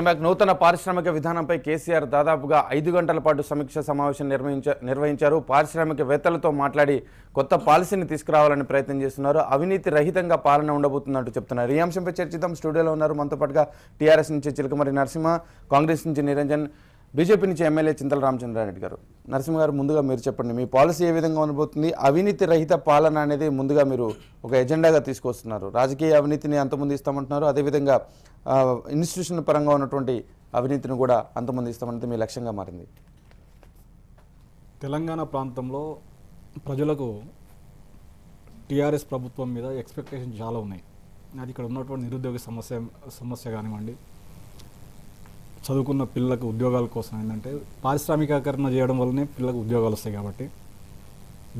welcome back నూతన పారిశ్రామిక విధానంపై కేసీఆర్ దాదాపుగా ఐదు గంటల పాటు సమీక్ష సమావేశం నిర్వహించ నిర్వహించారు పారిశ్రామికవేత్తలతో మాట్లాడి కొత్త పాలసీని తీసుకురావాలని ప్రయత్నం చేస్తున్నారు అవినీతి రహితంగా పాలన ఉండబోతుందంటూ చెప్తున్నారు ఈ అంశంపై చర్చిద్దాం స్టూడియోలో ఉన్నారు మనతో పాటుగా టీఆర్ఎస్ నుంచి చిలకమరి నరసింహ కాంగ్రెస్ నుంచి నిరంజన్ బీజేపీ నుంచి ఎమ్మెల్యే చింతల రామచంద్రారెడ్డి గారు నరసింహగారు ముందుగా మీరు చెప్పండి మీ పాలసీ ఏ విధంగా ఉండబోతుంది అవినీతి రహిత పాలన అనేది ముందుగా మీరు ఒక ఎజెండాగా తీసుకొస్తున్నారు రాజకీయ అవినీతిని ఇస్తామంటున్నారు అదేవిధంగా ఇన్స్టిట్యూషన్ పరంగా ఉన్నటువంటి అవినీతిని కూడా ఇస్తామంటే మీ లక్ష్యంగా మారింది తెలంగాణ ప్రాంతంలో ప్రజలకు టీఆర్ఎస్ ప్రభుత్వం మీద ఎక్స్పెక్టేషన్ చాలా ఉన్నాయి అది ఇక్కడ ఉన్నటువంటి నిరుద్యోగ సమస్య సమస్య కానివ్వండి చదువుకున్న పిల్లలకు ఉద్యోగాల కోసం ఏంటంటే పారిశ్రామికీకరణ చేయడం వల్లనే పిల్లలకు ఉద్యోగాలు వస్తాయి కాబట్టి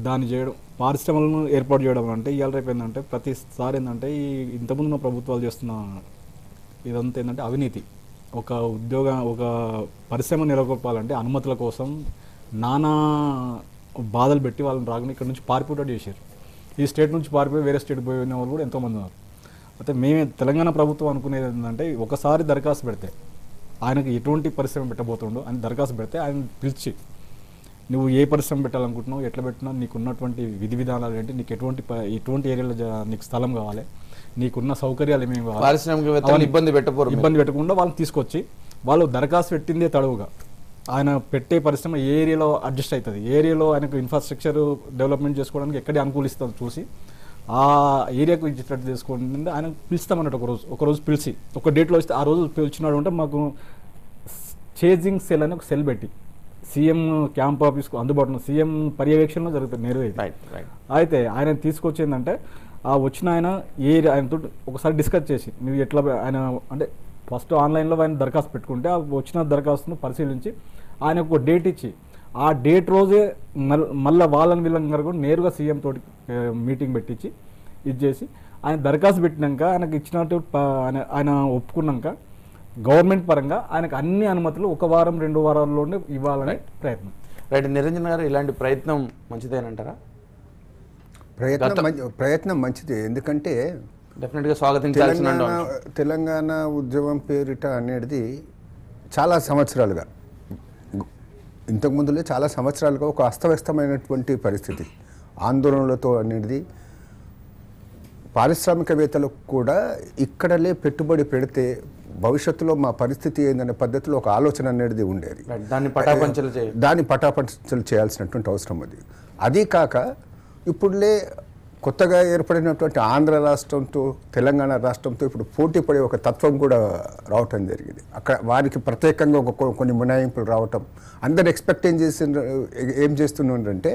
దాన్ని చేయడం పారిశ్రమలను ఏర్పాటు చేయడం అంటే ఇవాళ రేపు ఏంటంటే ప్రతిసారి ఏంటంటే ఈ ఇంతకుముందు ఉన్న ప్రభుత్వాలు చేస్తున్న ఇదంతా ఏంటంటే అవినీతి ఒక ఉద్యోగ ఒక పరిశ్రమ నెలకొల్పాలంటే అనుమతుల కోసం నానా బాధలు పెట్టి వాళ్ళని రాకుండా ఇక్కడ నుంచి పారిపోయేటట్టు చేశారు ఈ స్టేట్ నుంచి పారిపోయి వేరే స్టేట్ పోయిన వాళ్ళు కూడా ఎంతోమంది ఉన్నారు అయితే మేమే తెలంగాణ ప్రభుత్వం అనుకునేది ఏంటంటే ఒకసారి దరఖాస్తు పెడితే ఆయనకు ఎటువంటి పరిశ్రమ పెట్టబోతుండో అని దరఖాస్తు పెడితే ఆయన పిలిచి నువ్వు ఏ పరిశ్రమ పెట్టాలనుకుంటున్నావు ఎట్లా పెట్టినా నీకు ఉన్నటువంటి విధి విధానాలు ఏంటి నీకు ఎటువంటి ఎటువంటి ఏరియాలో నీకు స్థలం కావాలి నీకున్న సౌకర్యాలు ఏమేమి కావాలి పారిశ్రామికవేత్తలు ఇబ్బంది పెట్టకూడదు ఇబ్బంది పెట్టకుండా వాళ్ళని తీసుకొచ్చి వాళ్ళు దరఖాస్తు పెట్టిందే తడవుగా ఆయన పెట్టే పరిశ్రమ ఏ ఏరియాలో అడ్జస్ట్ అవుతుంది ఏరియాలో ఆయనకు ఇన్ఫ్రాస్ట్రక్చర్ డెవలప్మెంట్ చేసుకోవడానికి ఎక్కడ అనుకూలిస్తుందో చూసి ఆ ఏరియాకు ఇచ్చేటట్టు తీసుకోండి ఆయన పిలుస్తామన్నట్టు ఒకరోజు ఒకరోజు పిలిచి ఒక డేట్లో వస్తే ఆ రోజు పిలిచినాడు అంటే మాకు చేజింగ్ సెల్ అని ఒక సెల్ పెట్టి సీఎం క్యాంప్ ఆఫీస్కు అందుబాటులో సీఎం పర్యవేక్షణలో జరుగుతుంది నేరు అయితే ఆయన తీసుకొచ్చిందంటే ఆ వచ్చిన ఆయన ఏ ఆయనతో ఒకసారి డిస్కస్ చేసి నువ్వు ఎట్లా ఆయన అంటే ఫస్ట్ ఆన్లైన్లో ఆయన దరఖాస్తు పెట్టుకుంటే ఆ వచ్చిన దరఖాస్తును పరిశీలించి ఆయన ఒక డేట్ ఇచ్చి ఆ డేట్ రోజే మళ్ళీ వాళ్ళని వీళ్ళని కూడా నేరుగా సీఎం తోటి మీటింగ్ పెట్టించి ఇది చేసి ఆయన దరఖాస్తు పెట్టినాక ఆయనకు ఇచ్చినట్టు ఆయన ఆయన ఒప్పుకున్నాక గవర్నమెంట్ పరంగా ఆయనకు అన్ని అనుమతులు ఒక వారం రెండు వారాల్లోనే ఇవ్వాలనే ప్రయత్నం రైట్ నిరంజన్ గారు ఇలాంటి ప్రయత్నం మంచిదేనంటారా ప్రయత్నం ప్రయత్నం మంచిది ఎందుకంటే డెఫినెట్గా తెలంగాణ ఉద్యమం పేరిట అనేది చాలా సంవత్సరాలుగా ఇంతకుముందులే చాలా సంవత్సరాలుగా ఒక అస్తవ్యస్తమైనటువంటి పరిస్థితి ఆందోళనలతో అనేది పారిశ్రామికవేత్తలకు కూడా ఇక్కడలే పెట్టుబడి పెడితే భవిష్యత్తులో మా పరిస్థితి ఏందనే పద్ధతిలో ఒక ఆలోచన అనేది ఉండేది దాన్ని పటాపంచలు దాన్ని పటాపంచలు చేయాల్సినటువంటి అవసరం అది అది కాక ఇప్పుడులే కొత్తగా ఏర్పడినటువంటి ఆంధ్ర రాష్ట్రంతో తెలంగాణ రాష్ట్రంతో ఇప్పుడు పోటీ పడే ఒక తత్వం కూడా రావటం జరిగింది అక్కడ వారికి ప్రత్యేకంగా ఒక కొన్ని మినాయింపులు రావటం అందరు ఎక్స్పెక్ట్ ఏం చేసి ఏం చేస్తున్నారంటే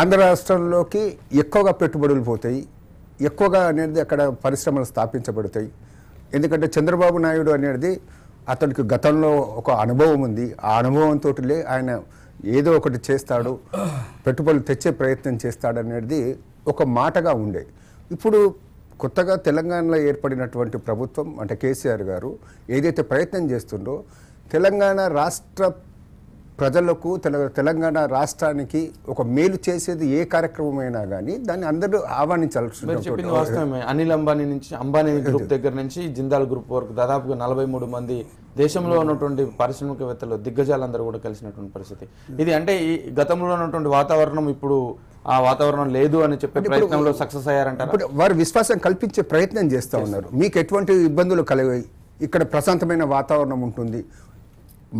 ఆంధ్ర రాష్ట్రంలోకి ఎక్కువగా పెట్టుబడులు పోతాయి ఎక్కువగా అనేది అక్కడ పరిశ్రమలు స్థాపించబడతాయి ఎందుకంటే చంద్రబాబు నాయుడు అనేది అతనికి గతంలో ఒక అనుభవం ఉంది ఆ అనుభవంతో ఆయన ఏదో ఒకటి చేస్తాడు పెట్టుబడులు తెచ్చే ప్రయత్నం చేస్తాడనేది ఒక మాటగా ఉండే ఇప్పుడు కొత్తగా తెలంగాణలో ఏర్పడినటువంటి ప్రభుత్వం అంటే కేసీఆర్ గారు ఏదైతే ప్రయత్నం చేస్తుండో తెలంగాణ రాష్ట్ర ప్రజలకు తెలంగాణ రాష్ట్రానికి ఒక మేలు చేసేది ఏ కార్యక్రమమైనా కానీ దాన్ని అందరూ ఆహ్వానించాల్సి వాస్తవమే అనిల్ అంబానీ నుంచి అంబానీ గ్రూప్ దగ్గర నుంచి జిందాల్ గ్రూప్ వరకు దాదాపుగా నలభై మూడు మంది దేశంలో ఉన్నటువంటి పారిశ్రామికవేత్తలు దిగ్గజాలందరూ కూడా కలిసినటువంటి పరిస్థితి ఇది అంటే ఈ గతంలో ఉన్నటువంటి వాతావరణం ఇప్పుడు ఆ వాతావరణం లేదు అని చెప్పే ప్రయత్నంలో సక్సెస్ అయ్యారంట ఇప్పుడు వారు విశ్వాసం కల్పించే ప్రయత్నం చేస్తూ ఉన్నారు మీకు ఎటువంటి ఇబ్బందులు కలిగాయి ఇక్కడ ప్రశాంతమైన వాతావరణం ఉంటుంది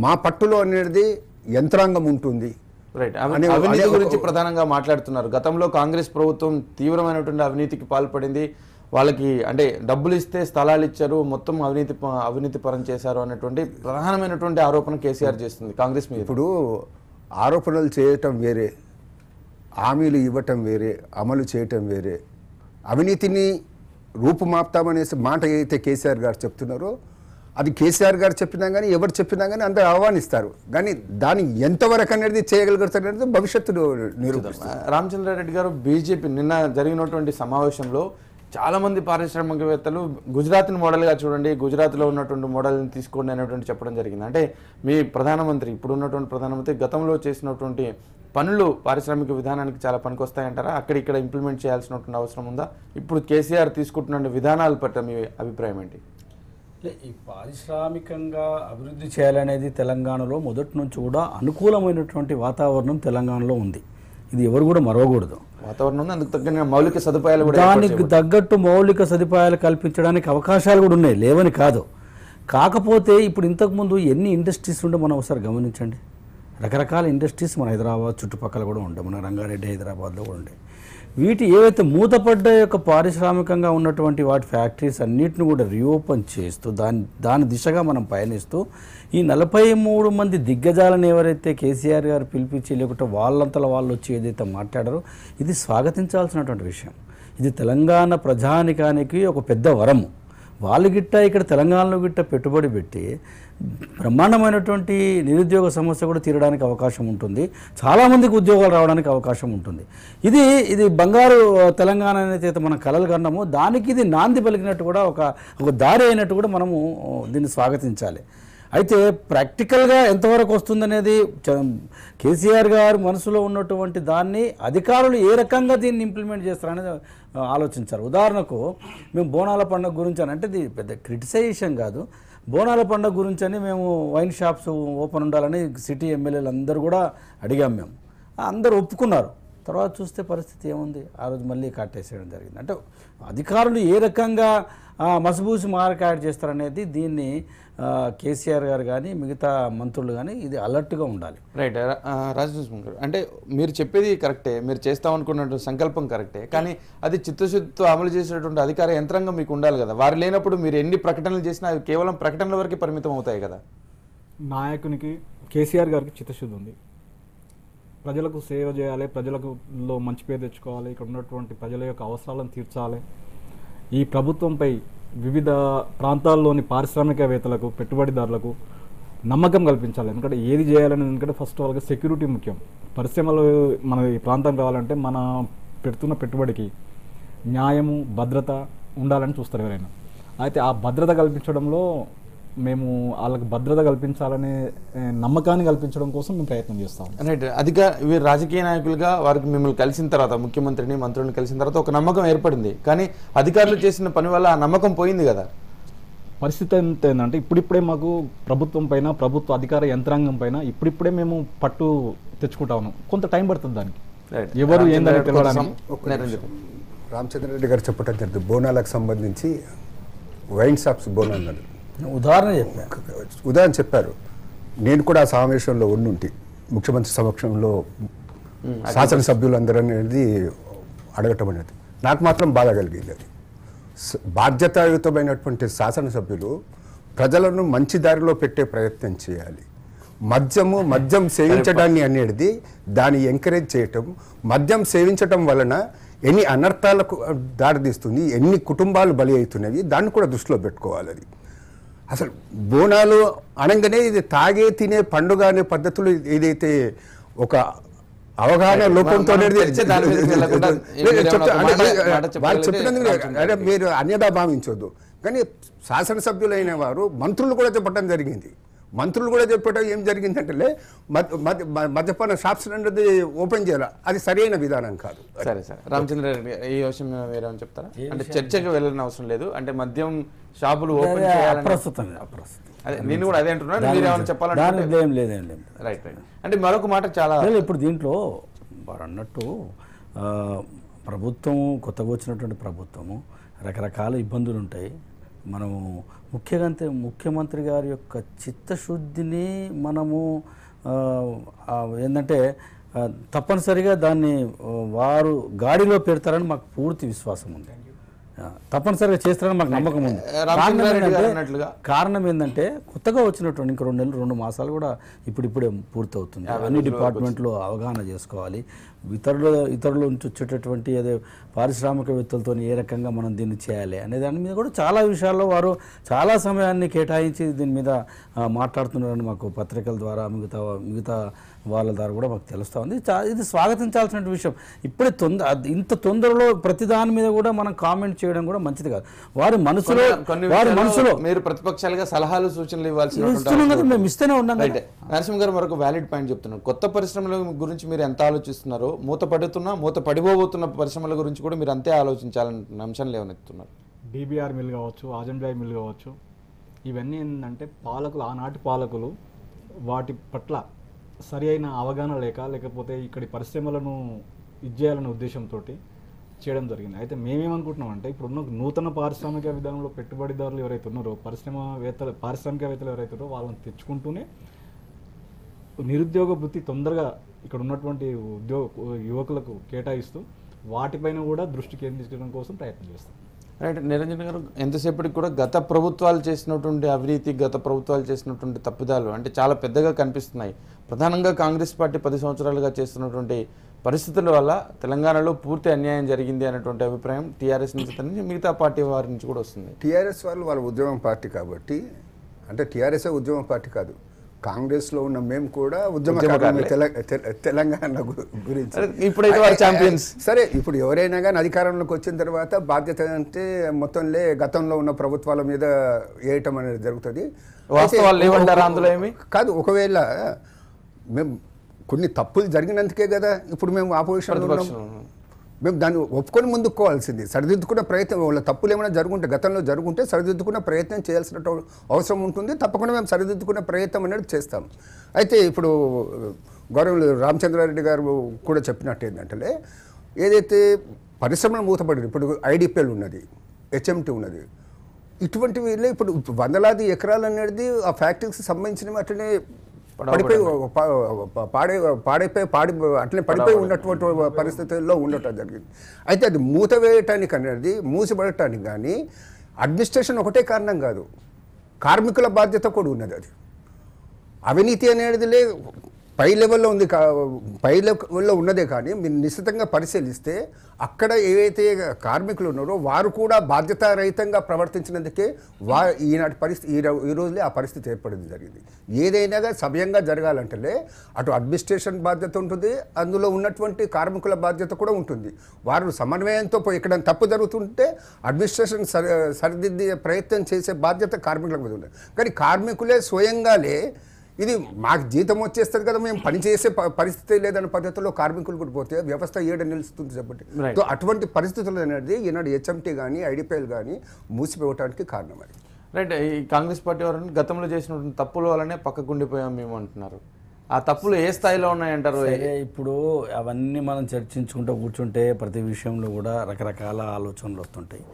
మా పట్టులో అనేది యంత్రాంగం ఉంటుంది రైట్ అవినీతి గురించి ప్రధానంగా మాట్లాడుతున్నారు గతంలో కాంగ్రెస్ ప్రభుత్వం తీవ్రమైనటువంటి అవినీతికి పాల్పడింది వాళ్ళకి అంటే డబ్బులు ఇస్తే స్థలాలు ఇచ్చారు మొత్తం అవినీతి అవినీతి పరం చేశారు అనేటువంటి ప్రధానమైనటువంటి ఆరోపణ కేసీఆర్ చేస్తుంది కాంగ్రెస్ మీద ఇప్పుడు ఆరోపణలు చేయటం వేరే హామీలు ఇవ్వటం వేరే అమలు చేయటం వేరే అవినీతిని రూపుమాప్తామనేసి మాట ఏదైతే కేసీఆర్ గారు చెప్తున్నారో అది కేసీఆర్ గారు చెప్పినా కానీ ఎవరు చెప్పినా కానీ అంత ఆహ్వానిస్తారు కానీ దాన్ని ఎంతవరకు అనేది చేయగలుగుతారు అనేది భవిష్యత్తులో రామచంద్ర రామచంద్రారెడ్డి గారు బీజేపీ నిన్న జరిగినటువంటి సమావేశంలో చాలామంది పారిశ్రామికవేత్తలు గుజరాత్ని మోడల్గా చూడండి గుజరాత్లో ఉన్నటువంటి మోడల్ని తీసుకోండి అనేటువంటి చెప్పడం జరిగింది అంటే మీ ప్రధానమంత్రి ఇప్పుడు ఉన్నటువంటి ప్రధానమంత్రి గతంలో చేసినటువంటి పనులు పారిశ్రామిక విధానానికి చాలా పనికొస్తాయంటారా అక్కడ ఇక్కడ ఇంప్లిమెంట్ చేయాల్సినటువంటి అవసరం ఉందా ఇప్పుడు కేసీఆర్ తీసుకుంటున్న విధానాలు పట్ల మీ అభిప్రాయం ఏంటి ఈ పారిశ్రామికంగా అభివృద్ధి చేయాలనేది తెలంగాణలో మొదటి నుంచి కూడా అనుకూలమైనటువంటి వాతావరణం తెలంగాణలో ఉంది ఇది ఎవరు కూడా మరవకూడదు వాతావరణం అందుకు తగ్గ మౌలిక సదుపాయాలు కూడా దానికి తగ్గట్టు మౌలిక సదుపాయాలు కల్పించడానికి అవకాశాలు కూడా ఉన్నాయి లేవని కాదు కాకపోతే ఇప్పుడు ఇంతకుముందు ఎన్ని ఇండస్ట్రీస్ ఉండే మనం ఒకసారి గమనించండి రకరకాల ఇండస్ట్రీస్ మన హైదరాబాద్ చుట్టుపక్కల కూడా ఉండే మన రంగారెడ్డి హైదరాబాద్లో కూడా ఉండే వీటి ఏవైతే మూతపడ్డ యొక్క పారిశ్రామికంగా ఉన్నటువంటి వాటి ఫ్యాక్టరీస్ అన్నిటిని కూడా రీఓపెన్ చేస్తూ దాని దాని దిశగా మనం పయనిస్తూ ఈ నలభై మూడు మంది దిగ్గజాలను ఎవరైతే కేసీఆర్ గారు పిలిపించి లేకుంటే వాళ్ళంతల వాళ్ళు వచ్చి ఏదైతే మాట్లాడారో ఇది స్వాగతించాల్సినటువంటి విషయం ఇది తెలంగాణ ప్రజానికానికి ఒక పెద్ద వరము వాళ్ళు గిట్ట ఇక్కడ తెలంగాణలో గిట్ట పెట్టుబడి పెట్టి బ్రహ్మాండమైనటువంటి నిరుద్యోగ సమస్య కూడా తీరడానికి అవకాశం ఉంటుంది చాలామందికి ఉద్యోగాలు రావడానికి అవకాశం ఉంటుంది ఇది ఇది బంగారు తెలంగాణ అనేది మనం కలలు కన్నాము దానికి ఇది నాంది పలికినట్టు కూడా ఒక ఒక దారి అయినట్టు కూడా మనము దీన్ని స్వాగతించాలి అయితే ప్రాక్టికల్గా ఎంతవరకు వస్తుందనేది కేసీఆర్ గారు మనసులో ఉన్నటువంటి దాన్ని అధికారులు ఏ రకంగా దీన్ని ఇంప్లిమెంట్ చేస్తారనేది ఆలోచించారు ఉదాహరణకు మేము బోనాల పండుగ గురించి అని అంటే ఇది పెద్ద క్రిటిసైజేషన్ కాదు బోనాల పండుగ గురించి అని మేము వైన్ షాప్స్ ఓపెన్ ఉండాలని సిటీ ఎమ్మెల్యేలు అందరూ కూడా అడిగాం మేము అందరూ ఒప్పుకున్నారు తర్వాత చూస్తే పరిస్థితి ఏముంది ఆ రోజు మళ్ళీ కట్టేసేయడం జరిగింది అంటే అధికారులు ఏ రకంగా మసబూసి మార్కాడ్ చేస్తారనేది దీన్ని కేసీఆర్ గారు కానీ మిగతా మంత్రులు కానీ ఇది అలర్ట్గా ఉండాలి రైట్ రాజు గారు అంటే మీరు చెప్పేది కరెక్టే మీరు చేస్తామనుకున్నటువంటి సంకల్పం కరెక్టే కానీ అది చిత్తశుద్ధితో అమలు చేసేటువంటి అధికార యంత్రాంగం మీకు ఉండాలి కదా వారు లేనప్పుడు మీరు ఎన్ని ప్రకటనలు చేసినా అవి కేవలం ప్రకటనల వరకే పరిమితం అవుతాయి కదా నాయకునికి కేసీఆర్ గారికి చిత్తశుద్ధి ఉంది ప్రజలకు సేవ చేయాలి ప్రజలకులో మంచి పేరు తెచ్చుకోవాలి ఇక్కడ ఉన్నటువంటి ప్రజల యొక్క అవసరాలను తీర్చాలి ఈ ప్రభుత్వంపై వివిధ ప్రాంతాల్లోని పారిశ్రామికవేత్తలకు పెట్టుబడిదారులకు నమ్మకం కల్పించాలి ఎందుకంటే ఏది చేయాలని ఎందుకంటే ఫస్ట్ ఆల్గా సెక్యూరిటీ ముఖ్యం పరిశ్రమలు మన ఈ ప్రాంతం కావాలంటే మన పెడుతున్న పెట్టుబడికి న్యాయము భద్రత ఉండాలని చూస్తారు ఎవరైనా అయితే ఆ భద్రత కల్పించడంలో మేము వాళ్ళకి భద్రత కల్పించాలనే నమ్మకాన్ని కల్పించడం కోసం మేము ప్రయత్నం చేస్తాం రైట్ అధిక వీరు రాజకీయ నాయకులుగా వారికి మిమ్మల్ని కలిసిన తర్వాత ముఖ్యమంత్రిని మంత్రులను కలిసిన తర్వాత ఒక నమ్మకం ఏర్పడింది కానీ అధికారులు చేసిన పని వల్ల ఆ నమ్మకం పోయింది కదా పరిస్థితి ఎంత ఏంటంటే ఇప్పుడిప్పుడే మాకు ప్రభుత్వం పైన ప్రభుత్వ అధికార యంత్రాంగం పైన ఇప్పుడిప్పుడే మేము పట్టు తెచ్చుకుంటాము కొంత టైం పడుతుంది దానికి ఎవరు ఏందని రామచంద్ర రెడ్డి గారు చెప్పడం జరిగింది బోనాలకు సంబంధించి వైన్ షాప్స్ బోనాలు ఉదాహరణ చెప్పాను ఉదాహరణ చెప్పారు నేను కూడా ఆ సమావేశంలో ఉండి ముఖ్యమంత్రి సమక్షంలో శాసనసభ్యులందరూ అనేది అడగటం అనేది నాకు మాత్రం బాధ కలిగింది అది బాధ్యతాయుతమైనటువంటి శాసనసభ్యులు ప్రజలను మంచి దారిలో పెట్టే ప్రయత్నం చేయాలి మద్యము మద్యం సేవించడాన్ని అనేది దాన్ని ఎంకరేజ్ చేయటం మద్యం సేవించటం వలన ఎన్ని అనర్థాలకు దారితీస్తుంది ఎన్ని కుటుంబాలు బలి అవుతున్నవి దాన్ని కూడా దృష్టిలో పెట్టుకోవాలి అది అసలు బోనాలు అనగానే ఇది తాగే తినే పండుగ అనే పద్ధతులు ఏదైతే ఒక అవగాహన లోపంతో మీరు అన్యదా భావించొద్దు కానీ శాసనసభ్యులైన వారు మంత్రులు కూడా చెప్పడం జరిగింది మంత్రులు కూడా చెప్పటం ఏం జరిగిందంటే మద్యపాన షాప్స్ అనేది ఓపెన్ చేయాలి అది సరైన విధానం కాదు సరే సరే రామచంద్ర ఈ విషయం వేరేమని చెప్తారా అంటే చర్చకు వెళ్ళిన అవసరం లేదు అంటే మద్యం షాపులు ఓపెన్ ప్రస్తుతం అదే నేను కూడా అదే అంటున్నాను మీరు ఏమైనా చెప్పాలంటే రైట్ రైట్ అంటే మరొక మాట చాలా ఇప్పుడు దీంట్లో వారు అన్నట్టు ప్రభుత్వం కొత్తగా వచ్చినటువంటి ప్రభుత్వము రకరకాల ఇబ్బందులు ఉంటాయి మనము ముఖ్యమంత్రి ముఖ్యమంత్రి గారి యొక్క చిత్తశుద్ధిని మనము ఏంటంటే తప్పనిసరిగా దాన్ని వారు గాడిలో పెడతారని మాకు పూర్తి విశ్వాసం ఉంది తప్పనిసరిగా చేస్తారని మాకు నమ్మకం ఉంది కారణం ఏంటంటే కొత్తగా వచ్చినటువంటి ఇంక రెండు నెలలు రెండు మాసాలు కూడా ఇప్పుడిప్పుడే పూర్తవుతుంది అన్ని డిపార్ట్మెంట్లో అవగాహన చేసుకోవాలి ఇతరుల ఇతరుల నుంచి వచ్చేటటువంటి అదే పారిశ్రామికవేత్తలతో ఏ రకంగా మనం దీన్ని చేయాలి అనే దాని మీద కూడా చాలా విషయాల్లో వారు చాలా సమయాన్ని కేటాయించి దీని మీద మాట్లాడుతున్నారని మాకు పత్రికల ద్వారా మిగతా మిగతా వాళ్ళ ద్వారా కూడా మాకు తెలుస్తూ ఉంది ఇది స్వాగతించాల్సిన విషయం ఇప్పుడే తొందర ఇంత తొందరలో ప్రతి దాని మీద కూడా మనం కామెంట్ చేయడం కూడా మంచిది కాదు వారి మనసులో వారి మనసులో మీరు ప్రతిపక్షాలుగా సలహాలు సూచనలు ఇవ్వాల్సి మేము ఇస్తూనే ఉన్నాం నరసింహ గారు మరొక వ్యాలిడ్ పాయింట్ చెప్తున్నాం కొత్త పరిశ్రమల గురించి మీరు ఎంత ఆలోచిస్తున్నారో మూతపడుతున్న మూత పడిపోబోతున్న పరిశ్రమల గురించి కూడా మీరు అంతే ఆలోచించాలన్న అంశం లేవనెత్తున్నారు డీబీఆర్ మిల్ కావచ్చు ఆజంబ్లాయ్ మిల్ కావచ్చు ఇవన్నీ ఏంటంటే పాలకులు ఆనాటి పాలకులు వాటి పట్ల సరి అయిన అవగాహన లేక లేకపోతే ఇక్కడి పరిశ్రమలను ఇచ్చేయాలనే ఉద్దేశంతో చేయడం జరిగింది అయితే మేమేమనుకుంటున్నామంటే ఇప్పుడున్న నూతన పారిశ్రామిక విధానంలో పెట్టుబడిదారులు ఎవరైతే ఉన్నారో పరిశ్రమవేత్తలు పారిశ్రామికవేత్తలు ఎవరైతే ఉన్నారో వాళ్ళని తెచ్చుకుంటూనే నిరుద్యోగ వృత్తి తొందరగా ఇక్కడ ఉన్నటువంటి ఉద్యోగ యువకులకు కేటాయిస్తూ వాటిపైన కూడా దృష్టి కేంద్రీకరించడం కోసం ప్రయత్నం చేస్తాం రైట్ నిరంజన్ గారు ఎంతసేపటికి కూడా గత ప్రభుత్వాలు చేసినటువంటి అవినీతి గత ప్రభుత్వాలు చేసినటువంటి తప్పిదాలు అంటే చాలా పెద్దగా కనిపిస్తున్నాయి ప్రధానంగా కాంగ్రెస్ పార్టీ పది సంవత్సరాలుగా చేస్తున్నటువంటి పరిస్థితుల వల్ల తెలంగాణలో పూర్తి అన్యాయం జరిగింది అనేటువంటి అభిప్రాయం టీఆర్ఎస్ నుంచి మిగతా పార్టీ వారి నుంచి కూడా వస్తుంది టీఆర్ఎస్ వాళ్ళు వాళ్ళ ఉద్యమం పార్టీ కాబట్టి అంటే టీఆర్ఎస్ఏ ఉద్యమం పార్టీ కాదు కాంగ్రెస్లో ఉన్న మేము కూడా ఉద్యమకారులు తెలంగాణ గురించి ఇప్పుడైతే వారు ఛాంపియన్స్ సరే ఇప్పుడు ఎవరైనా కానీ అధికారంలోకి వచ్చిన తర్వాత బాధ్యత అంటే మొత్తంలే గతంలో ఉన్న ప్రభుత్వాల మీద వేయటం అనేది జరుగుతుంది అందులో ఏమి కాదు ఒకవేళ మేము కొన్ని తప్పులు జరిగినందుకే కదా ఇప్పుడు మేము ఆపోజిషన్ మేము దాన్ని ఒప్పుకొని ముందుకోవాల్సింది సరిదిద్దుకునే ప్రయత్నం వాళ్ళ తప్పులు ఏమైనా జరుగుంటే గతంలో జరుగుంటే సరిదిద్దుకునే ప్రయత్నం చేయాల్సిన అవసరం ఉంటుంది తప్పకుండా మేము సరిదిద్దుకునే ప్రయత్నం అనేది చేస్తాం అయితే ఇప్పుడు గౌరవులు రామచంద్రారెడ్డి గారు కూడా చెప్పినట్టు ఏంటంటే ఏదైతే పరిశ్రమలు మూతపడింది ఇప్పుడు ఐడిపిఎల్ ఉన్నది హెచ్ఎంటీ ఉన్నది ఇటువంటివి ఇప్పుడు వందలాది ఎకరాలు అనేది ఆ ఫ్యాక్టరీకి సంబంధించినవి అట్లనే పడిపోయి పాడే పాడైపోయి పాడి అట్లే పడిపోయి ఉన్నటువంటి పరిస్థితుల్లో ఉండటం జరిగింది అయితే అది మూత వేయటానికి అనేది మూసిపడటానికి కానీ అడ్మినిస్ట్రేషన్ ఒకటే కారణం కాదు కార్మికుల బాధ్యత కూడా ఉన్నది అది అవినీతి అనేది లే పై లెవెల్లో ఉంది కా పై లెవెల్లో ఉన్నదే కానీ మీరు నిశ్చితంగా పరిశీలిస్తే అక్కడ ఏవైతే కార్మికులు ఉన్నారో వారు కూడా బాధ్యతారహితంగా ప్రవర్తించినందుకే వా ఈనాటి పరిస్థితి ఈ ఈ రోజులే ఆ పరిస్థితి ఏర్పడింది జరిగింది ఏదైనా సమయంగా జరగాలంటే అటు అడ్మినిస్ట్రేషన్ బాధ్యత ఉంటుంది అందులో ఉన్నటువంటి కార్మికుల బాధ్యత కూడా ఉంటుంది వారు సమన్వయంతో ఇక్కడ తప్పు జరుగుతుంటే అడ్మినిస్ట్రేషన్ సరిదిద్దే ప్రయత్నం చేసే బాధ్యత కార్మికులకు మీద ఉంది కానీ కార్మికులే స్వయంగాలే ఇది మాకు జీతం వచ్చేస్తుంది కదా మేము పని చేసే పరిస్థితి లేదన్న పద్ధతిలో కార్మికులు కూడా పోతే వ్యవస్థ ఏడ నిలుస్తుంది చెప్పండి అటువంటి పరిస్థితులు అనేది ఈనాడు హెచ్ఎంటీ కానీ ఐడిపిఎల్ కానీ మూసిపోవటానికి కారణం అది రైట్ ఈ కాంగ్రెస్ పార్టీ వారు గతంలో చేసినటువంటి తప్పుల వల్లనే పక్కకుండిపోయాం మేము అంటున్నారు ఆ తప్పులు ఏ స్థాయిలో ఉన్నాయంటారు ఇప్పుడు అవన్నీ మనం చర్చించుకుంటూ కూర్చుంటే ప్రతి విషయంలో కూడా రకరకాల ఆలోచనలు వస్తుంటాయి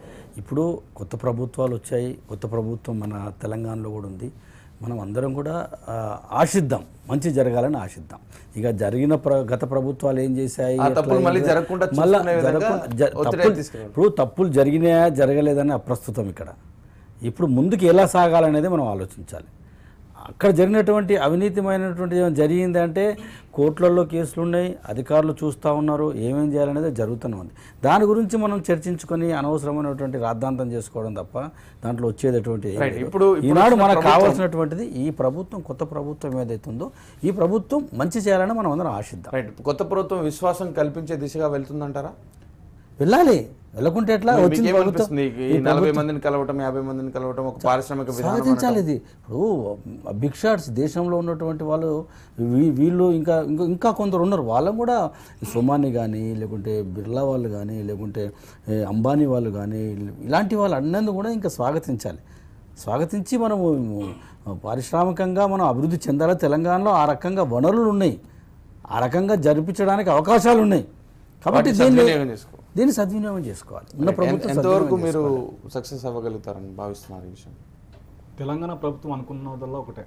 ఇప్పుడు కొత్త ప్రభుత్వాలు వచ్చాయి కొత్త ప్రభుత్వం మన తెలంగాణలో కూడా ఉంది మనం అందరం కూడా ఆశిద్దాం మంచి జరగాలని ఆశిద్దాం ఇక జరిగిన గత ప్రభుత్వాలు ఏం చేశాయి ఇప్పుడు తప్పులు జరిగినాయా జరగలేదని అప్రస్తుతం ఇక్కడ ఇప్పుడు ముందుకు ఎలా సాగాలనేది మనం ఆలోచించాలి అక్కడ జరిగినటువంటి అవినీతిమైనటువంటి జరిగిందంటే కోర్టులలో కేసులు ఉన్నాయి అధికారులు చూస్తూ ఉన్నారు ఏమేం చేయాలనేది జరుగుతూనే ఉంది దాని గురించి మనం చర్చించుకొని అనవసరమైనటువంటి రాద్ధాంతం చేసుకోవడం తప్ప దాంట్లో వచ్చేటటువంటి ఇప్పుడు ఈనాడు మనకు కావాల్సినటువంటిది ఈ ప్రభుత్వం కొత్త ప్రభుత్వం ఏదైతుందో ఈ ప్రభుత్వం మంచి చేయాలని మనం అందరం ఆశిద్దాం కొత్త ప్రభుత్వం విశ్వాసం కల్పించే దిశగా వెళ్తుందంటారా వెళ్ళాలి వెళ్ళకుంటే ఎట్లా నలభై మందిని కలవటం యాభై మందిని కలవటం ఒక పారిశ్రామిక సాధించాలి ఇది ఇప్పుడు బిగ్ దేశంలో ఉన్నటువంటి వాళ్ళు వీళ్ళు ఇంకా ఇంకా ఇంకా కొందరు ఉన్నారు వాళ్ళం కూడా సుమాని కానీ లేకుంటే బిర్లా వాళ్ళు కానీ లేకుంటే అంబానీ వాళ్ళు కానీ ఇలాంటి వాళ్ళు అన్నందుకు కూడా ఇంకా స్వాగతించాలి స్వాగతించి మనము పారిశ్రామికంగా మనం అభివృద్ధి చెందాలి తెలంగాణలో ఆ రకంగా వనరులు ఉన్నాయి ఆ రకంగా జరిపించడానికి అవకాశాలు ఉన్నాయి కాబట్టి దీన్ని దీన్ని సద్వినియోగం చేసుకోవాలి ఉన్న ప్రభుత్వం ఎంతవరకు మీరు సక్సెస్ అవ్వగలుగుతారని భావిస్తున్నారు ఈ విషయం తెలంగాణ ప్రభుత్వం అనుకున్నదల్లా ఒకటే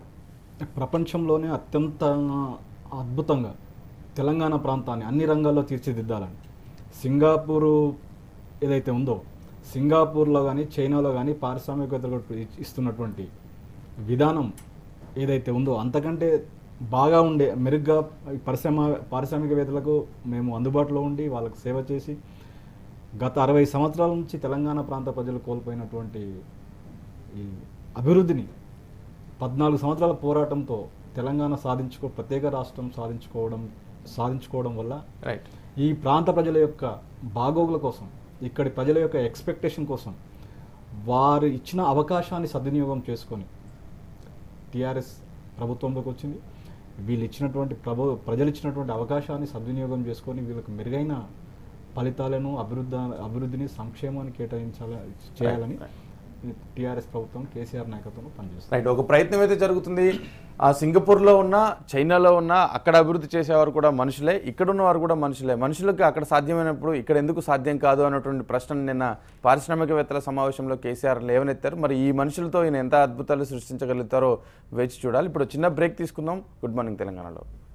ప్రపంచంలోనే అత్యంత అద్భుతంగా తెలంగాణ ప్రాంతాన్ని అన్ని రంగాల్లో తీర్చిదిద్దాలని సింగాపూరు ఏదైతే ఉందో సింగాపూర్లో కానీ చైనాలో కానీ పారిశ్రామికవేత్తలు ఇస్తున్నటువంటి విధానం ఏదైతే ఉందో అంతకంటే బాగా ఉండే మెరుగ్గా పరిశ్రమ పారిశ్రామికవేత్తలకు మేము అందుబాటులో ఉండి వాళ్ళకు సేవ చేసి గత అరవై సంవత్సరాల నుంచి తెలంగాణ ప్రాంత ప్రజలు కోల్పోయినటువంటి ఈ అభివృద్ధిని పద్నాలుగు సంవత్సరాల పోరాటంతో తెలంగాణ సాధించుకో ప్రత్యేక రాష్ట్రం సాధించుకోవడం సాధించుకోవడం వల్ల రైట్ ఈ ప్రాంత ప్రజల యొక్క బాగోగుల కోసం ఇక్కడి ప్రజల యొక్క ఎక్స్పెక్టేషన్ కోసం వారు ఇచ్చిన అవకాశాన్ని సద్వినియోగం చేసుకొని టీఆర్ఎస్ ప్రభుత్వంలోకి వచ్చింది వీళ్ళు ఇచ్చినటువంటి ప్రభు ప్రజలు ఇచ్చినటువంటి అవకాశాన్ని సద్వినియోగం చేసుకొని వీళ్ళకి మెరుగైన ఫలితాలను అభివృద్ధి అభివృద్ధిని సంక్షేమాన్ని కేటాయించాలి చేయాలని టీఆర్ఎస్ ప్రభుత్వం కేసీఆర్ నాయకత్వం పనిచేస్తుంది రైట్ ఒక ప్రయత్నం అయితే జరుగుతుంది ఆ సింగపూర్లో ఉన్న చైనాలో ఉన్న అక్కడ అభివృద్ధి చేసేవారు కూడా మనుషులే ఇక్కడ ఉన్నవారు కూడా మనుషులే మనుషులకు అక్కడ సాధ్యమైనప్పుడు ఇక్కడ ఎందుకు సాధ్యం కాదు అన్నటువంటి ప్రశ్నను నిన్న పారిశ్రామికవేత్తల సమావేశంలో కేసీఆర్ లేవనెత్తారు మరి ఈ మనుషులతో ఈయన ఎంత అద్భుతాలు సృష్టించగలుగుతారో వేచి చూడాలి ఇప్పుడు చిన్న బ్రేక్ తీసుకుందాం గుడ్ మార్నింగ్ తెలంగాణలో